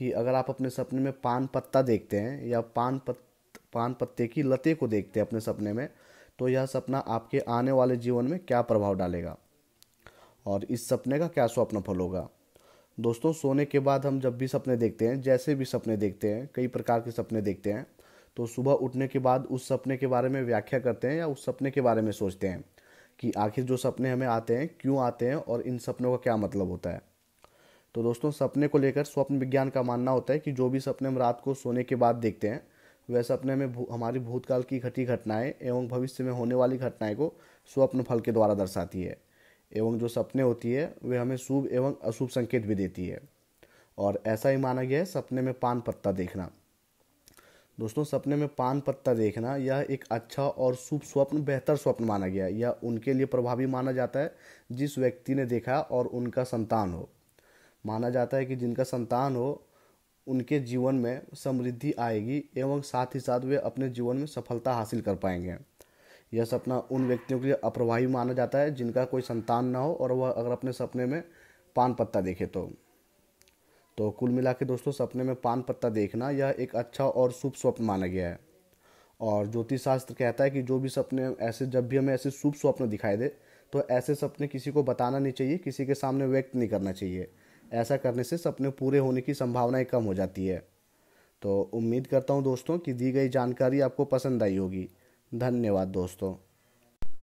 कि अगर आप अपने सपने में पान पत्ता देखते हैं या पान पत् पान पत्ते की लते को देखते हैं अपने सपने में तो यह सपना आपके आने वाले जीवन में क्या प्रभाव डालेगा और इस सपने का क्या स्वप्न फल होगा दोस्तों सोने के बाद हम जब भी सपने देखते हैं जैसे भी सपने देखते हैं कई प्रकार के सपने देखते हैं तो सुबह उठने के बाद उस सपने के बारे में व्याख्या करते हैं या उस सपने के बारे में सोचते हैं कि आखिर जो सपने हमें आते हैं क्यों आते हैं और इन सपनों का क्या मतलब होता है तो दोस्तों सपने को लेकर स्वप्न विज्ञान का मानना होता है कि जो भी सपने हम रात को सोने के बाद देखते हैं वह सपने में भू, हमारी भूतकाल की घटी घटनाएं एवं भविष्य में होने वाली घटनाएं को स्वप्न फल के द्वारा दर्शाती है एवं जो सपने होती है वे हमें शुभ एवं अशुभ संकेत भी देती है और ऐसा ही माना गया है सपने में पान पत्ता देखना दोस्तों सपने में पान पत्ता देखना यह एक अच्छा और शुभ स्वप्न बेहतर स्वप्न माना गया है यह उनके लिए प्रभावी माना जाता है जिस व्यक्ति ने देखा और उनका संतान हो माना जाता है कि जिनका संतान हो उनके जीवन में समृद्धि आएगी एवं साथ ही साथ वे अपने जीवन में सफलता हासिल कर पाएंगे यह सपना उन व्यक्तियों के लिए अप्रभावी माना जाता है जिनका कोई संतान ना हो और वह अगर अपने सपने में पान पत्ता देखे तो तो कुल मिला के दोस्तों सपने में पान पत्ता देखना यह एक अच्छा और शुभ स्वप्न माना गया है और ज्योतिष शास्त्र कहता है कि जो भी सपने ऐसे जब भी हमें ऐसे शुभ स्वप्न दिखाई दे तो ऐसे सपने किसी को बताना नहीं चाहिए किसी के सामने व्यक्त नहीं करना चाहिए ऐसा करने से सपने पूरे होने की संभावनाएं कम हो जाती है तो उम्मीद करता हूँ दोस्तों कि दी गई जानकारी आपको पसंद आई होगी धन्यवाद दोस्तों